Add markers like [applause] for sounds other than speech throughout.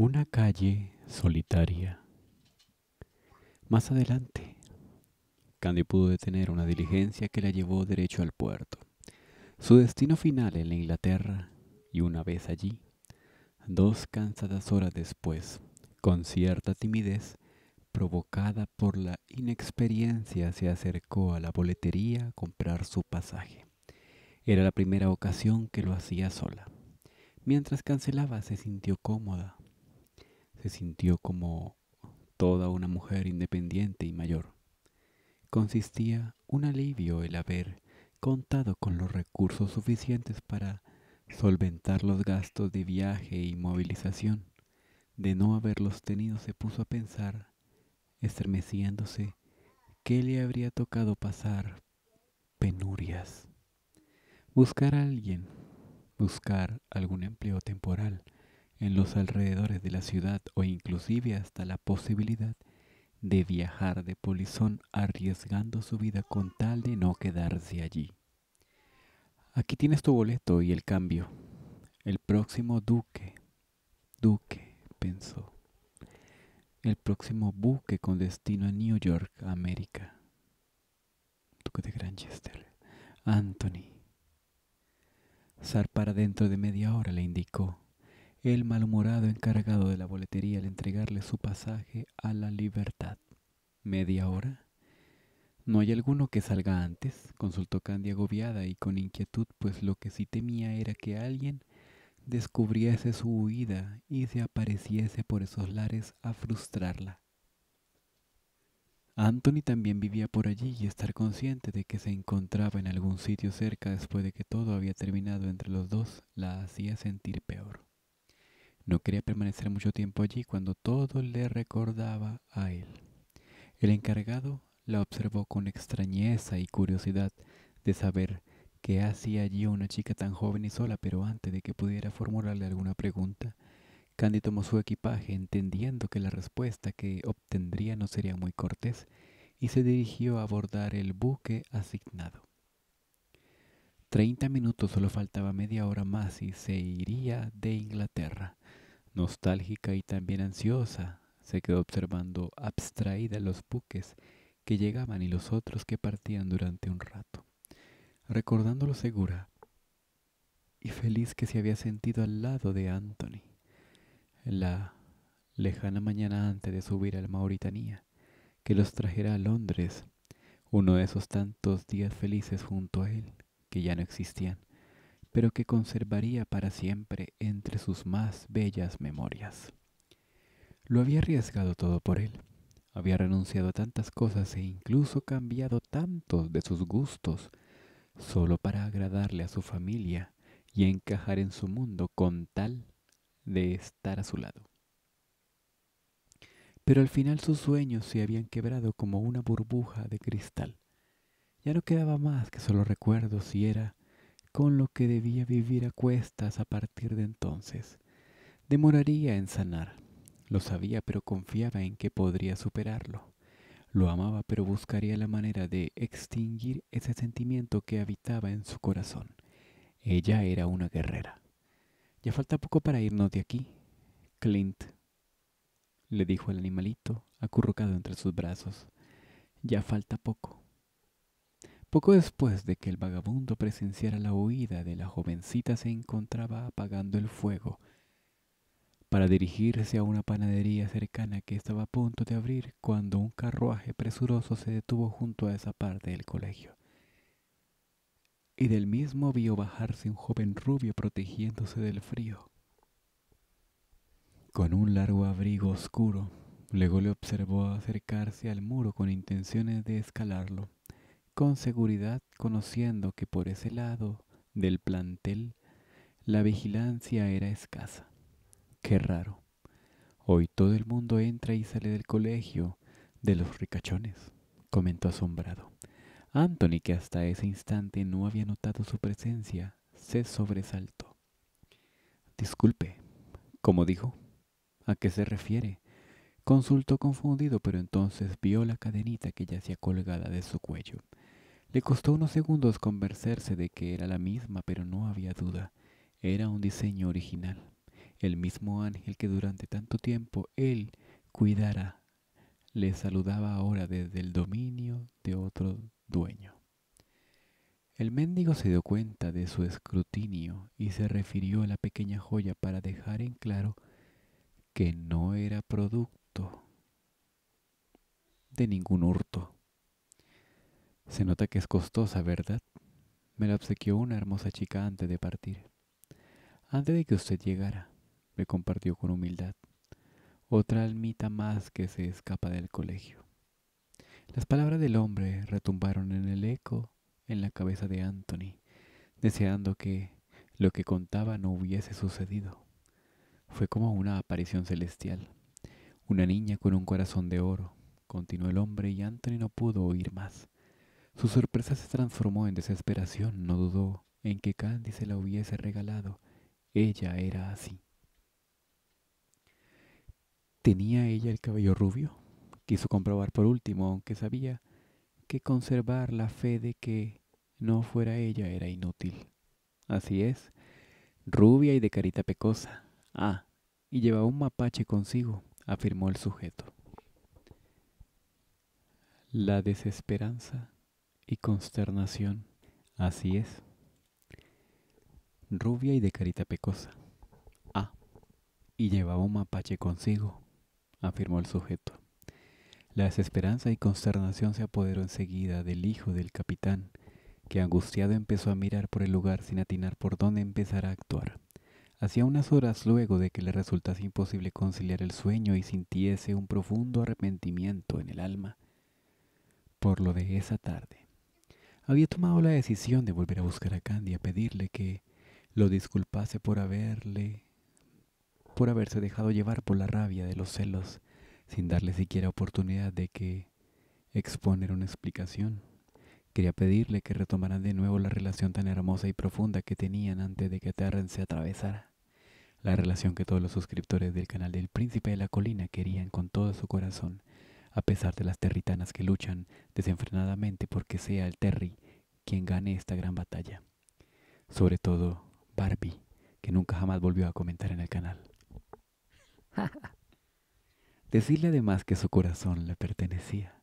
Una calle solitaria. Más adelante, Candy pudo detener una diligencia que la llevó derecho al puerto. Su destino final en la Inglaterra, y una vez allí, dos cansadas horas después, con cierta timidez, provocada por la inexperiencia, se acercó a la boletería a comprar su pasaje. Era la primera ocasión que lo hacía sola. Mientras cancelaba, se sintió cómoda, se sintió como toda una mujer independiente y mayor. Consistía un alivio el haber contado con los recursos suficientes para solventar los gastos de viaje y movilización. De no haberlos tenido se puso a pensar, estremeciéndose, que le habría tocado pasar penurias. Buscar a alguien, buscar algún empleo temporal, en los alrededores de la ciudad o inclusive hasta la posibilidad de viajar de polizón arriesgando su vida con tal de no quedarse allí. Aquí tienes tu boleto y el cambio. El próximo duque, duque, pensó. El próximo buque con destino a New York, América. Duque de Granchester. Anthony. para dentro de media hora, le indicó el malhumorado encargado de la boletería al entregarle su pasaje a la libertad. ¿Media hora? ¿No hay alguno que salga antes? consultó Candy agobiada y con inquietud, pues lo que sí temía era que alguien descubriese su huida y se apareciese por esos lares a frustrarla. Anthony también vivía por allí y estar consciente de que se encontraba en algún sitio cerca después de que todo había terminado entre los dos la hacía sentir peor. No quería permanecer mucho tiempo allí cuando todo le recordaba a él. El encargado la observó con extrañeza y curiosidad de saber qué hacía allí una chica tan joven y sola, pero antes de que pudiera formularle alguna pregunta, Candy tomó su equipaje, entendiendo que la respuesta que obtendría no sería muy cortés, y se dirigió a abordar el buque asignado. Treinta minutos, solo faltaba media hora más y se iría de Inglaterra. Nostálgica y también ansiosa, se quedó observando abstraída los buques que llegaban y los otros que partían durante un rato, recordándolo segura y feliz que se había sentido al lado de Anthony. La lejana mañana antes de subir a la Mauritania, que los trajera a Londres, uno de esos tantos días felices junto a él, que ya no existían, pero que conservaría para siempre entre sus más bellas memorias. Lo había arriesgado todo por él, había renunciado a tantas cosas e incluso cambiado tantos de sus gustos, solo para agradarle a su familia y encajar en su mundo con tal de estar a su lado. Pero al final sus sueños se habían quebrado como una burbuja de cristal. Ya no quedaba más que solo recuerdos y era con lo que debía vivir a cuestas a partir de entonces. Demoraría en sanar. Lo sabía, pero confiaba en que podría superarlo. Lo amaba, pero buscaría la manera de extinguir ese sentimiento que habitaba en su corazón. Ella era una guerrera. Ya falta poco para irnos de aquí. Clint, le dijo el animalito, acurrucado entre sus brazos. Ya falta poco. Poco después de que el vagabundo presenciara la huida de la jovencita se encontraba apagando el fuego para dirigirse a una panadería cercana que estaba a punto de abrir cuando un carruaje presuroso se detuvo junto a esa parte del colegio. Y del mismo vio bajarse un joven rubio protegiéndose del frío. Con un largo abrigo oscuro, luego le observó acercarse al muro con intenciones de escalarlo con seguridad conociendo que por ese lado del plantel la vigilancia era escasa. Qué raro. Hoy todo el mundo entra y sale del colegio de los ricachones, comentó asombrado. Anthony, que hasta ese instante no había notado su presencia, se sobresaltó. Disculpe, ¿cómo dijo? ¿A qué se refiere? Consultó confundido, pero entonces vio la cadenita que ya hacía colgada de su cuello. Le costó unos segundos convencerse de que era la misma, pero no había duda. Era un diseño original, el mismo ángel que durante tanto tiempo él cuidara. Le saludaba ahora desde el dominio de otro dueño. El mendigo se dio cuenta de su escrutinio y se refirió a la pequeña joya para dejar en claro que no era producto de ningún hurto. Se nota que es costosa, ¿verdad? Me la obsequió una hermosa chica antes de partir. Antes de que usted llegara, me compartió con humildad. Otra almita más que se escapa del colegio. Las palabras del hombre retumbaron en el eco en la cabeza de Anthony, deseando que lo que contaba no hubiese sucedido. Fue como una aparición celestial. Una niña con un corazón de oro, continuó el hombre y Anthony no pudo oír más. Su sorpresa se transformó en desesperación, no dudó en que Candy se la hubiese regalado. Ella era así. ¿Tenía ella el cabello rubio? Quiso comprobar por último, aunque sabía que conservar la fe de que no fuera ella era inútil. Así es, rubia y de carita pecosa. Ah, y llevaba un mapache consigo, afirmó el sujeto. La desesperanza y consternación. Así es. Rubia y de carita pecosa. Ah, y llevaba un mapache consigo, afirmó el sujeto. La desesperanza y consternación se apoderó enseguida del hijo del capitán, que angustiado empezó a mirar por el lugar sin atinar por dónde empezar a actuar. Hacía unas horas luego de que le resultase imposible conciliar el sueño y sintiese un profundo arrepentimiento en el alma por lo de esa tarde había tomado la decisión de volver a buscar a Candy a pedirle que lo disculpase por haberle por haberse dejado llevar por la rabia de los celos sin darle siquiera oportunidad de que exponer una explicación. Quería pedirle que retomaran de nuevo la relación tan hermosa y profunda que tenían antes de que Terren se atravesara. La relación que todos los suscriptores del canal del Príncipe de la Colina querían con todo su corazón a pesar de las territanas que luchan desenfrenadamente porque sea el Terry quien gane esta gran batalla. Sobre todo Barbie, que nunca jamás volvió a comentar en el canal. [laughs] Decirle además que su corazón le pertenecía.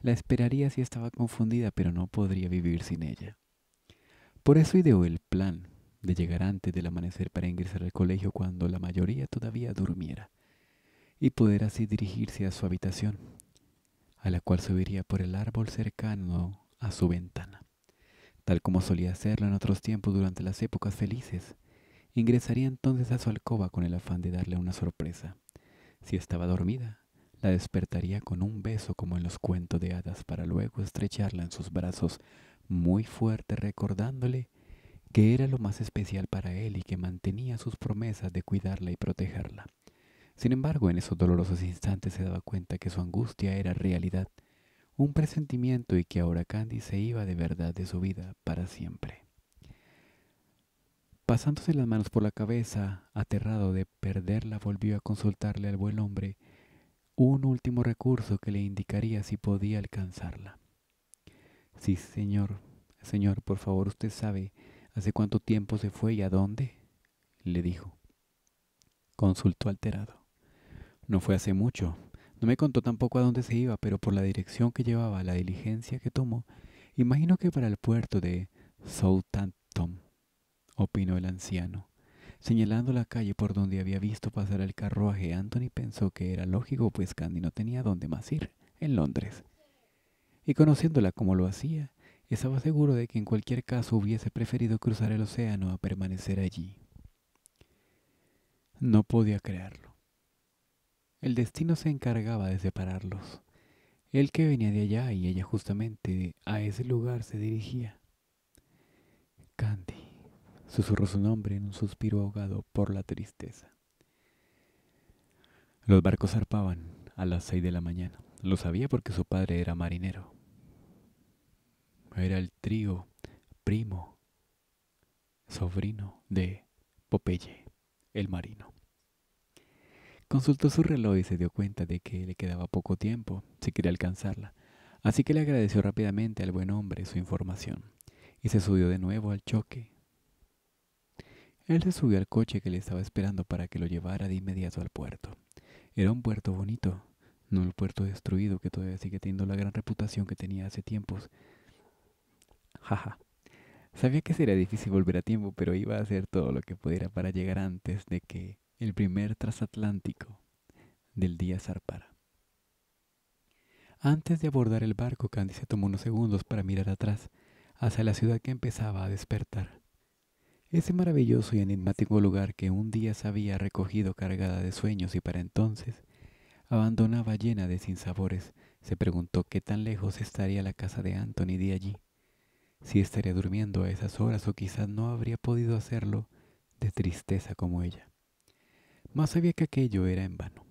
La esperaría si estaba confundida, pero no podría vivir sin ella. Por eso ideó el plan de llegar antes del amanecer para ingresar al colegio cuando la mayoría todavía durmiera y poder así dirigirse a su habitación, a la cual subiría por el árbol cercano a su ventana. Tal como solía hacerlo en otros tiempos durante las épocas felices, ingresaría entonces a su alcoba con el afán de darle una sorpresa. Si estaba dormida, la despertaría con un beso como en los cuentos de hadas para luego estrecharla en sus brazos muy fuerte recordándole que era lo más especial para él y que mantenía sus promesas de cuidarla y protegerla. Sin embargo, en esos dolorosos instantes se daba cuenta que su angustia era realidad, un presentimiento y que ahora Candy se iba de verdad de su vida para siempre. Pasándose las manos por la cabeza, aterrado de perderla, volvió a consultarle al buen hombre un último recurso que le indicaría si podía alcanzarla. Sí, señor, señor, por favor, usted sabe hace cuánto tiempo se fue y a dónde, le dijo. Consultó alterado. No fue hace mucho. No me contó tampoco a dónde se iba, pero por la dirección que llevaba la diligencia que tomó, imagino que para el puerto de Southampton, opinó el anciano. Señalando la calle por donde había visto pasar el carruaje, Anthony pensó que era lógico, pues Candy no tenía dónde más ir, en Londres. Y conociéndola como lo hacía, estaba seguro de que en cualquier caso hubiese preferido cruzar el océano a permanecer allí. No podía creerlo. El destino se encargaba de separarlos. Él que venía de allá y ella justamente a ese lugar se dirigía. Candy, susurró su nombre en un suspiro ahogado por la tristeza. Los barcos zarpaban a las seis de la mañana. Lo sabía porque su padre era marinero. Era el trío, primo, sobrino de Popeye, el marino. Consultó su reloj y se dio cuenta de que le quedaba poco tiempo si quería alcanzarla, así que le agradeció rápidamente al buen hombre su información y se subió de nuevo al choque. Él se subió al coche que le estaba esperando para que lo llevara de inmediato al puerto. Era un puerto bonito, no el puerto destruido que todavía sigue teniendo la gran reputación que tenía hace tiempos. Jaja. Sabía que sería difícil volver a tiempo, pero iba a hacer todo lo que pudiera para llegar antes de que el primer trasatlántico del día zarpara. Antes de abordar el barco, Candy se tomó unos segundos para mirar atrás, hacia la ciudad que empezaba a despertar. Ese maravilloso y enigmático lugar que un día se había recogido cargada de sueños y para entonces abandonaba llena de sinsabores, se preguntó qué tan lejos estaría la casa de Anthony de allí, si estaría durmiendo a esas horas o quizás no habría podido hacerlo de tristeza como ella sabía que aquello era en vano,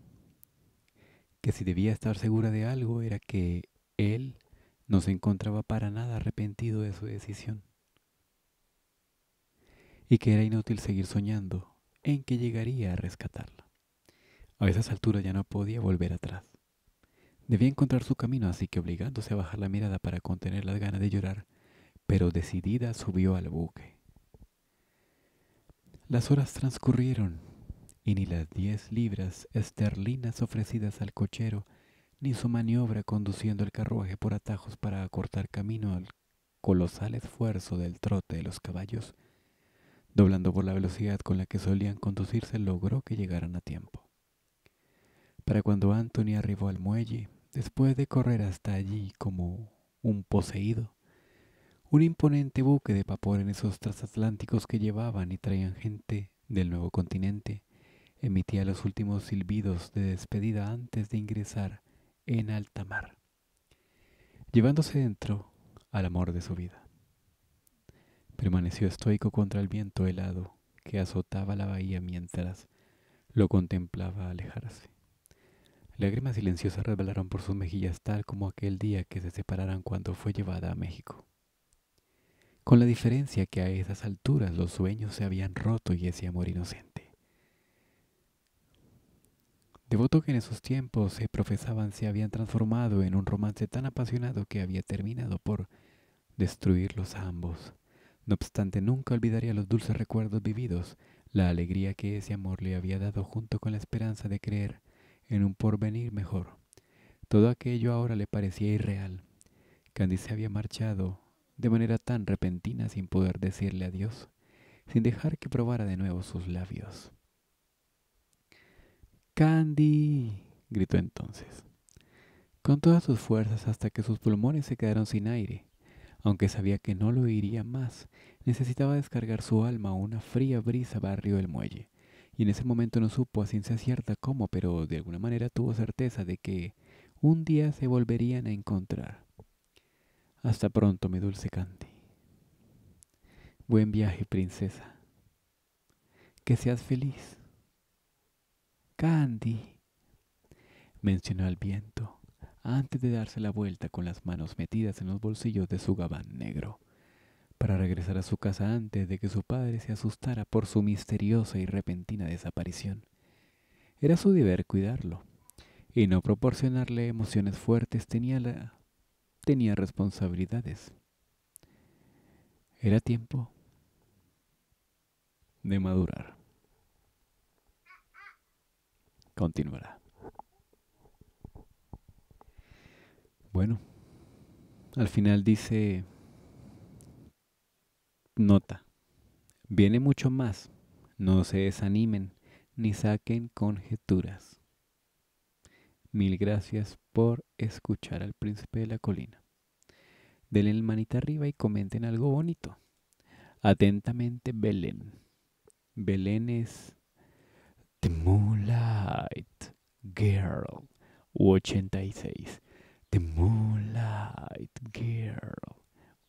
que si debía estar segura de algo era que él no se encontraba para nada arrepentido de su decisión, y que era inútil seguir soñando en que llegaría a rescatarla. A esas alturas ya no podía volver atrás. Debía encontrar su camino, así que obligándose a bajar la mirada para contener las ganas de llorar, pero decidida subió al buque. Las horas transcurrieron y ni las diez libras esterlinas ofrecidas al cochero, ni su maniobra conduciendo el carruaje por atajos para acortar camino al colosal esfuerzo del trote de los caballos, doblando por la velocidad con la que solían conducirse, logró que llegaran a tiempo. Para cuando Anthony arribó al muelle, después de correr hasta allí como un poseído, un imponente buque de vapor en esos transatlánticos que llevaban y traían gente del nuevo continente, emitía los últimos silbidos de despedida antes de ingresar en alta mar, llevándose dentro al amor de su vida. Permaneció estoico contra el viento helado que azotaba la bahía mientras lo contemplaba alejarse. Lágrimas silenciosas resbalaron por sus mejillas tal como aquel día que se separaran cuando fue llevada a México. Con la diferencia que a esas alturas los sueños se habían roto y ese amor inocente Devoto que en esos tiempos se profesaban se habían transformado en un romance tan apasionado que había terminado por destruirlos a ambos. No obstante, nunca olvidaría los dulces recuerdos vividos, la alegría que ese amor le había dado junto con la esperanza de creer en un porvenir mejor. Todo aquello ahora le parecía irreal. Candice había marchado de manera tan repentina sin poder decirle adiós, sin dejar que probara de nuevo sus labios. Candy, gritó entonces, con todas sus fuerzas hasta que sus pulmones se quedaron sin aire. Aunque sabía que no lo iría más, necesitaba descargar su alma a una fría brisa barrio del muelle. Y en ese momento no supo a ciencia cierta cómo, pero de alguna manera tuvo certeza de que un día se volverían a encontrar. Hasta pronto, mi dulce Candy. Buen viaje, princesa. Que seas feliz. Candy, mencionó al viento, antes de darse la vuelta con las manos metidas en los bolsillos de su gabán negro, para regresar a su casa antes de que su padre se asustara por su misteriosa y repentina desaparición. Era su deber cuidarlo, y no proporcionarle emociones fuertes tenía, tenía responsabilidades. Era tiempo de madurar continuará. Bueno, al final dice, nota, viene mucho más, no se desanimen ni saquen conjeturas. Mil gracias por escuchar al príncipe de la colina. Denle el manita arriba y comenten algo bonito. Atentamente, Belén. Belén es The Moonlight Girl. 86. The Moonlight Girl.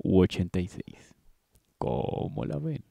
86. ¿Cómo la ven?